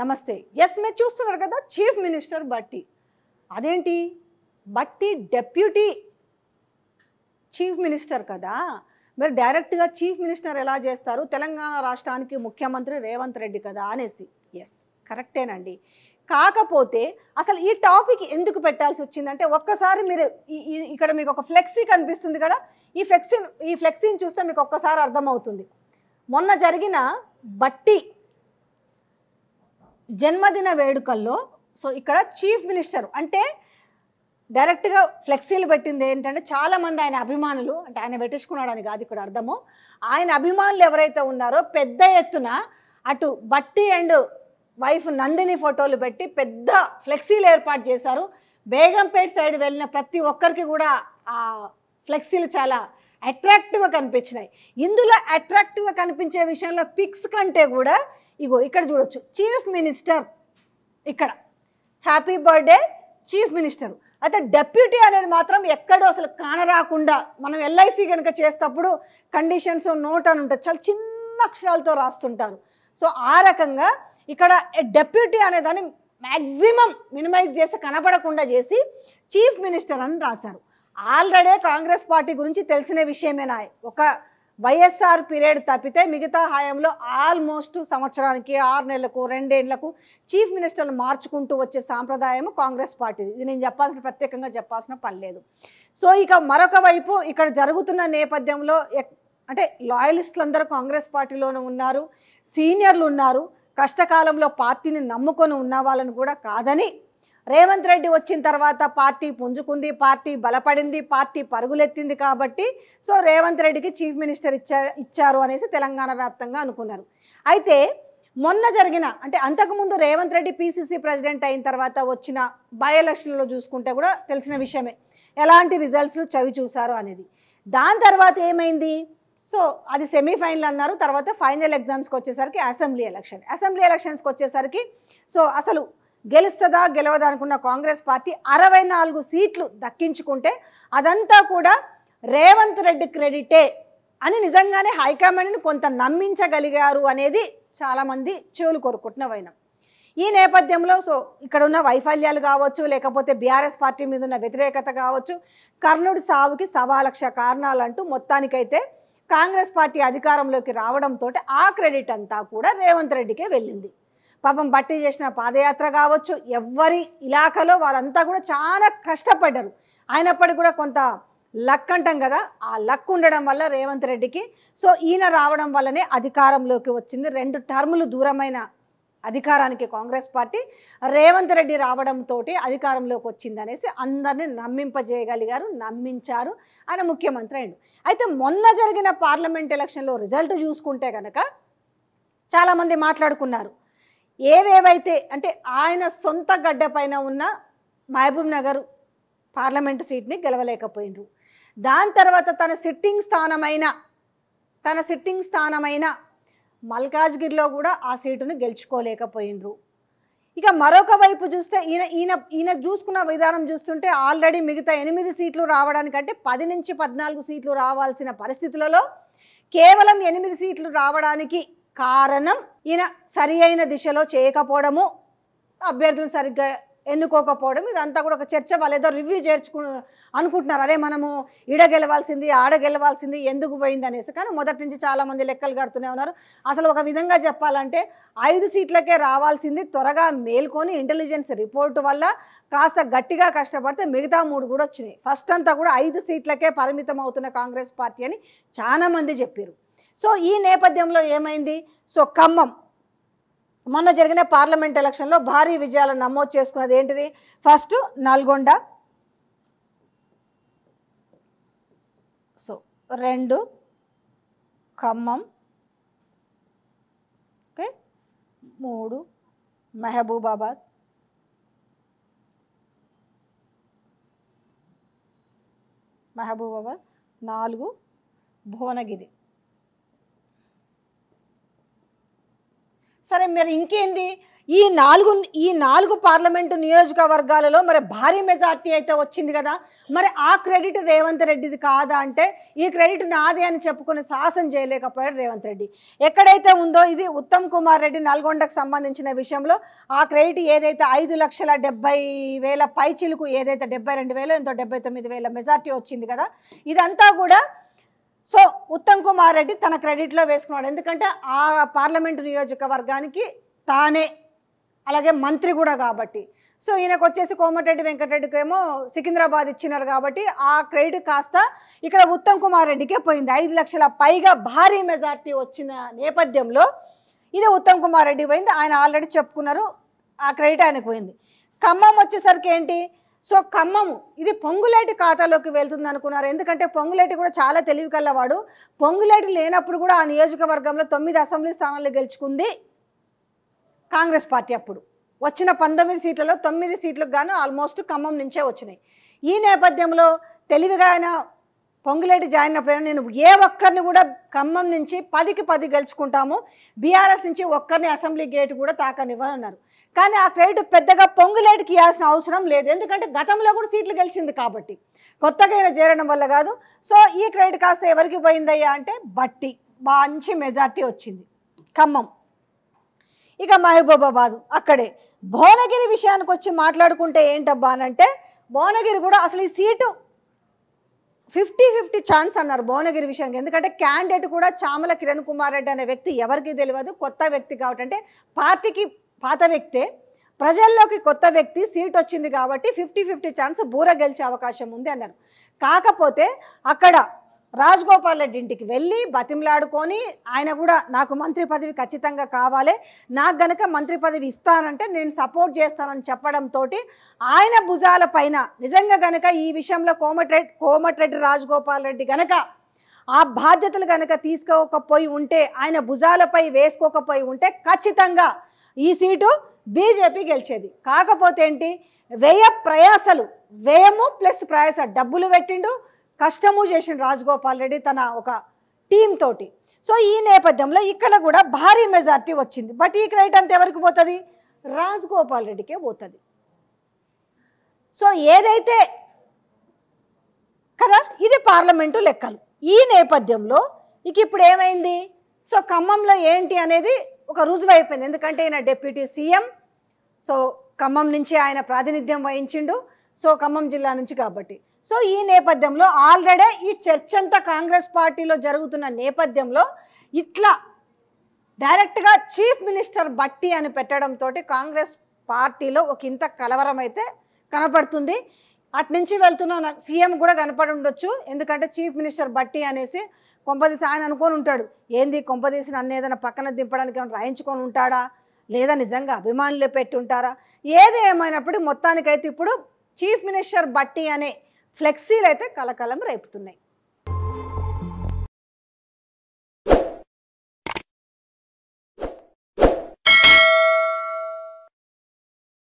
నమస్తే ఎస్ మీరు చూస్తున్నారు కదా చీఫ్ మినిస్టర్ బట్టి అదేంటి బట్టి డెప్యూటీ చీఫ్ మినిస్టర్ కదా మీరు డైరెక్ట్గా చీఫ్ మినిస్టర్ ఎలా చేస్తారు తెలంగాణ రాష్ట్రానికి ముఖ్యమంత్రి రేవంత్ రెడ్డి కదా అనేసి ఎస్ కరెక్టేనండి కాకపోతే అసలు ఈ టాపిక్ ఎందుకు పెట్టాల్సి వచ్చిందంటే ఒక్కసారి మీరు ఇక్కడ మీకు ఒక ఫ్లెక్సీ కనిపిస్తుంది కదా ఈ ఫ్లెక్సీ ఈ ఫ్లెక్సీని చూస్తే మీకు ఒక్కసారి అర్థమవుతుంది మొన్న జరిగిన బట్టి జన్మదిన వేడుకల్లో సో ఇక్కడ చీఫ్ మినిస్టర్ అంటే డైరెక్ట్గా ఫ్లెక్సీలు పెట్టింది ఏంటంటే చాలామంది ఆయన అభిమానులు అంటే ఆయన పెట్టించుకున్నాడని కాదు ఇక్కడ అర్థము ఆయన అభిమానులు ఎవరైతే ఉన్నారో పెద్ద ఎత్తున అటు బట్టి అండ్ వైఫ్ నందిని ఫోటోలు పెట్టి పెద్ద ఫ్లెక్సీలు ఏర్పాటు చేశారు బేగంపేట్ సైడ్ వెళ్ళిన ప్రతి ఒక్కరికి కూడా ఆ ఫ్లెక్సీలు చాలా అట్రాక్టివ్గా కనిపించినాయి ఇందులో అట్రాక్టివ్గా కనిపించే విషయంలో పిక్స్ కంటే కూడా ఇగో ఇక్కడ చూడొచ్చు చీఫ్ మినిస్టర్ ఇక్కడ హ్యాపీ బర్త్డే చీఫ్ మినిస్టర్ అయితే డెప్యూటీ అనేది మాత్రం ఎక్కడో అసలు కానరాకుండా మనం ఎల్ఐసి కనుక చేసేటప్పుడు కండిషన్స్ నోట్ అని ఉంటుంది చాలా చిన్న అక్షరాలతో రాస్తుంటారు సో ఆ రకంగా ఇక్కడ డెప్యూటీ అనేదాన్ని మ్యాక్సిమం మినిమైజ్ చేసి కనపడకుండా చేసి చీఫ్ మినిస్టర్ అని రాశారు ఆల్రెడీ కాంగ్రెస్ పార్టీ గురించి తెలిసిన విషయమేనా ఒక వైఎస్ఆర్ పీరియడ్ తప్పితే మిగతా హయాంలో ఆల్మోస్ట్ సంవత్సరానికి ఆరు నెలలకు రెండేళ్లకు చీఫ్ మినిస్టర్లు మార్చుకుంటూ వచ్చే సాంప్రదాయం కాంగ్రెస్ పార్టీది ఇది నేను చెప్పాల్సిన ప్రత్యేకంగా చెప్పాల్సిన పని లేదు సో ఇక మరొక వైపు ఇక్కడ జరుగుతున్న నేపథ్యంలో అంటే లాయలిస్టులందరూ కాంగ్రెస్ పార్టీలోనే ఉన్నారు సీనియర్లు ఉన్నారు కష్టకాలంలో పార్టీని నమ్ముకొని ఉన్న వాళ్ళని కూడా కాదని రేవంత్ రెడ్డి వచ్చిన తర్వాత పార్టీ పుంజుకుంది పార్టీ బలపడింది పార్టీ పరుగులెత్తింది కాబట్టి సో రేవంత్ రెడ్డికి చీఫ్ మినిస్టర్ ఇచ్చా ఇచ్చారు అనేసి తెలంగాణ వ్యాప్తంగా అనుకున్నారు అయితే మొన్న జరిగిన అంటే అంతకుముందు రేవంత్ రెడ్డి పీసీసీ ప్రెసిడెంట్ అయిన తర్వాత వచ్చిన బై ఎలక్షన్లో చూసుకుంటే కూడా తెలిసిన విషయమే ఎలాంటి రిజల్ట్స్ చవి చూశారు అనేది దాని తర్వాత ఏమైంది సో అది సెమీఫైనల్ అన్నారు తర్వాత ఫైనల్ ఎగ్జామ్స్కి వచ్చేసరికి అసెంబ్లీ ఎలక్షన్ అసెంబ్లీ ఎలక్షన్స్కి వచ్చేసరికి సో అసలు గెలుస్తుందా గెలవదా అనుకున్న కాంగ్రెస్ పార్టీ అరవై నాలుగు సీట్లు దక్కించుకుంటే అదంతా కూడా రేవంత్ రెడ్డి క్రెడిటే అని నిజంగానే హైకమాండ్ని కొంత నమ్మించగలిగారు అనేది చాలామంది చెవులు కోరుకుంటున్న వైనం ఈ నేపథ్యంలో సో ఇక్కడ ఉన్న వైఫల్యాలు కావచ్చు లేకపోతే బీఆర్ఎస్ పార్టీ మీద ఉన్న వ్యతిరేకత కావచ్చు కర్ణుడి సావుకి సవా లక్ష కారణాలంటూ మొత్తానికైతే కాంగ్రెస్ పార్టీ అధికారంలోకి రావడంతో ఆ క్రెడిట్ అంతా కూడా రేవంత్ రెడ్డికే వెళ్ళింది పాపం బట్టి చేసిన పాదయాత్ర కావచ్చు ఎవరి ఇలాఖలో వాళ్ళంతా కూడా చాలా కష్టపడ్డారు అయినప్పటికీ కూడా కొంత లక్ అంటాం కదా ఆ లక్ ఉండడం వల్ల రేవంత్ రెడ్డికి సో ఈయన రావడం వల్లనే అధికారంలోకి వచ్చింది రెండు టర్ములు దూరమైన అధికారానికి కాంగ్రెస్ పార్టీ రేవంత్ రెడ్డి రావడంతో అధికారంలోకి వచ్చిందనేసి అందరినీ నమ్మింపజేయగలిగారు నమ్మించారు ఆయన ముఖ్యమంత్రి అయిండు అయితే మొన్న జరిగిన పార్లమెంట్ ఎలక్షన్లో రిజల్ట్ చూసుకుంటే కనుక చాలామంది మాట్లాడుకున్నారు ఏవేవైతే అంటే ఆయన సొంత గడ్డ పైన ఉన్న మహబూబ్ నగర్ పార్లమెంటు సీట్ని గెలవలేకపోయినరు దాని తర్వాత తన సిట్టింగ్ స్థానమైన తన సిట్టింగ్ స్థానమైన మల్కాజ్గిరిలో కూడా ఆ సీటును గెలుచుకోలేకపోయినరు ఇక మరొక వైపు చూస్తే ఈయన ఈయన ఈయన చూసుకున్న విధానం చూస్తుంటే ఆల్రెడీ మిగతా ఎనిమిది సీట్లు రావడానికంటే పది నుంచి పద్నాలుగు సీట్లు రావాల్సిన పరిస్థితులలో కేవలం ఎనిమిది సీట్లు రావడానికి కారణం ఈయన సరి అయిన దిశలో చేయకపోవడము అభ్యర్థులు సరిగ్గా ఎన్నుకోకపోవడం ఇదంతా కూడా ఒక చర్చ వాళ్ళు ఏదో రివ్యూ చేర్చుకు అనుకుంటున్నారు అరే మనము ఈడ గెలవాల్సింది ఆడ గెలవాల్సింది ఎందుకు పోయింది అనేసి కానీ మొదటి నుంచి చాలామంది లెక్కలు కడుతూనే ఉన్నారు అసలు ఒక విధంగా చెప్పాలంటే ఐదు సీట్లకే రావాల్సింది త్వరగా మేల్కొని ఇంటెలిజెన్స్ రిపోర్ట్ వల్ల కాస్త గట్టిగా కష్టపడితే మిగతా మూడు కూడా వచ్చినాయి ఫస్ట్ అంతా కూడా ఐదు సీట్లకే పరిమితం అవుతున్న కాంగ్రెస్ పార్టీ అని చాలామంది చెప్పారు సో ఈ నేపథ్యంలో ఏమైంది సో ఖమ్మం మొన్న జరిగిన పార్లమెంట్ ఎలక్షన్లో భారీ విజయాలను నమోదు చేసుకున్నది ఏంటిది ఫస్ట్ నల్గొండ సో రెండు ఖమ్మం ఓకే మూడు మహబూబాబాద్ మహబూబాబాద్ నాలుగు భువనగిరి సరే మరి ఇంకేంది ఈ నాలుగు ఈ నాలుగు పార్లమెంటు నియోజకవర్గాలలో మరి భారీ మెజార్టీ అయితే వచ్చింది కదా మరి ఆ క్రెడిట్ రేవంత్ రెడ్డిది కాదా అంటే ఈ క్రెడిట్ నాది అని చెప్పుకుని సాహసం చేయలేకపోయాడు రేవంత్ రెడ్డి ఎక్కడైతే ఉందో ఇది ఉత్తమ్ కుమార్ రెడ్డి నల్గొండకు సంబంధించిన విషయంలో ఆ క్రెడిట్ ఏదైతే ఐదు లక్షల డెబ్బై వేల పైచిలకు ఏదైతే డెబ్బై రెండు వేలు ఎంతో డెబ్బై తొమ్మిది వేల మెజార్టీ వచ్చింది కదా ఇదంతా కూడా సో ఉత్తమ్ కుమార్ రెడ్డి తన క్రెడిట్లో వేసుకున్నాడు ఎందుకంటే ఆ పార్లమెంటు నియోజకవర్గానికి తానే అలాగే మంత్రి కూడా కాబట్టి సో ఈయనకు వచ్చేసి కోమటిరెడ్డి వెంకటరెడ్డికి ఏమో సికింద్రాబాద్ ఇచ్చినారు కాబట్టి ఆ క్రెడిట్ కాస్త ఇక్కడ ఉత్తమ్ కుమార్ రెడ్డికే పోయింది ఐదు లక్షల పైగా భారీ మెజార్టీ వచ్చిన నేపథ్యంలో ఇది ఉత్తమ్ కుమార్ రెడ్డి పోయింది ఆయన ఆల్రెడీ చెప్పుకున్నారు ఆ క్రెడిట్ ఆయనకు పోయింది ఖమ్మం వచ్చేసరికి ఏంటి సో ఖమ్మము ఇది పొంగులేటి ఖాతాలోకి వెళ్తుంది అనుకున్నారు ఎందుకంటే పొంగులేటి కూడా చాలా తెలివి కల్లవాడు పొంగులేటి లేనప్పుడు కూడా ఆ నియోజకవర్గంలో తొమ్మిది అసెంబ్లీ స్థానాలు గెలుచుకుంది కాంగ్రెస్ పార్టీ అప్పుడు వచ్చిన పంతొమ్మిది సీట్లలో తొమ్మిది సీట్లకు గాను ఆల్మోస్ట్ ఖమ్మం నుంచే వచ్చినాయి ఈ నేపథ్యంలో తెలివిగా ఆయన పొంగులేటి జాయిన్ అయినప్పుడైనా నేను ఏ ఒక్కరిని కూడా ఖమ్మం నుంచి పదికి పది గెలుచుకుంటాము బీఆర్ఎస్ నుంచి ఒక్కరిని అసెంబ్లీ గేట్ కూడా తాకనివ్వనన్నారు కానీ ఆ క్రెడిట్ పెద్దగా పొంగులేటికి ఇవ్వాల్సిన అవసరం లేదు ఎందుకంటే గతంలో కూడా సీట్లు గెలిచింది కాబట్టి కొత్తగా చేరడం వల్ల కాదు సో ఈ క్రెడిట్ కాస్త ఎవరికి పోయిందయ్యా అంటే బట్టి మంచి మెజార్టీ వచ్చింది ఖమ్మం ఇక మహబూబాబాద్ అక్కడే భువనగిరి విషయానికి వచ్చి మాట్లాడుకుంటే ఏంటబ్బా అనంటే భువనగిరి కూడా అసలు ఈ సీటు ఫిఫ్టీ ఫిఫ్టీ ఛాన్స్ అన్నారు భువనగిరి విషయానికి ఎందుకంటే క్యాండిడేట్ కూడా చామల కిరణ్ కుమార్ రెడ్డి అనే వ్యక్తి ఎవరికి తెలియదు కొత్త వ్యక్తి కాబట్టి అంటే పార్టీకి పాత వ్యక్తే ప్రజల్లోకి కొత్త వ్యక్తి సీట్ వచ్చింది కాబట్టి ఫిఫ్టీ ఫిఫ్టీ ఛాన్స్ బూర గెలిచే అవకాశం ఉంది అన్నారు కాకపోతే అక్కడ రాజగోపాల్ రెడ్డి ఇంటికి వెళ్ళి బతిమలాడుకొని ఆయన కూడా నాకు మంత్రి పదవి ఖచ్చితంగా కావాలి నాకు గనక మంత్రి పదవి ఇస్తానంటే నేను సపోర్ట్ చేస్తానని చెప్పడంతో ఆయన భుజాల పైన నిజంగా గనక ఈ విషయంలో కోమటిరెడ్డి కోమటిరెడ్డి రాజగోపాల్ రెడ్డి గనక ఆ బాధ్యతలు గనక తీసుకోకపోయి ఉంటే ఆయన భుజాలపై వేసుకోకపోయి ఉంటే ఖచ్చితంగా ఈ సీటు బీజేపీ గెలిచేది కాకపోతే ఏంటి వ్యయ ప్రయాసలు వ్యయము ప్లస్ ప్రయాస డబ్బులు పెట్టిండు కష్టము చేసిన రాజగోపాల్ రెడ్డి తన ఒక టీమ్ తోటి సో ఈ నేపథ్యంలో ఇక్కడ కూడా భారీ మెజార్టీ వచ్చింది బట్ ఈ క్రైట్ అంత ఎవరికి పోతుంది రాజగోపాల్ రెడ్డికే పోతుంది సో ఏదైతే కదా ఇది పార్లమెంటు లెక్కలు ఈ నేపథ్యంలో ఇక ఇప్పుడు ఏమైంది సో ఖమ్మంలో ఏంటి అనేది ఒక రుజువు అయిపోయింది ఎందుకంటే ఈయన డిప్యూటీ సీఎం సో ఖమ్మం నుంచి ఆయన ప్రాతినిధ్యం వహించిండు సో ఖమ్మం జిల్లా నుంచి కాబట్టి సో ఈ నేపథ్యంలో ఆల్రెడీ ఈ చర్చ అంతా కాంగ్రెస్ పార్టీలో జరుగుతున్న నేపథ్యంలో ఇట్లా డైరెక్ట్గా చీఫ్ మినిస్టర్ బట్టి అని పెట్టడంతో కాంగ్రెస్ పార్టీలో ఒక ఇంత కలవరం అయితే కనపడుతుంది అటు నుంచి వెళ్తున్న సీఎం కూడా కనపడి ఉండొచ్చు ఎందుకంటే చీఫ్ మినిస్టర్ బట్టి అనేసి కొంపదీసి ఆయన అనుకొని ఉంటాడు ఏంది కొంపదీసి నన్ను ఏదైనా పక్కన దింపడానికి ఏమైనా రాయించుకొని ఉంటాడా లేదా నిజంగా అభిమానులే ఉంటారా ఏది ఏమైనప్పుడు మొత్తానికైతే ఇప్పుడు చీఫ్ మినిస్టర్ బట్టి అనే ఫ్లెక్సీలు అయితే కలకలం రేపుతున్నాయి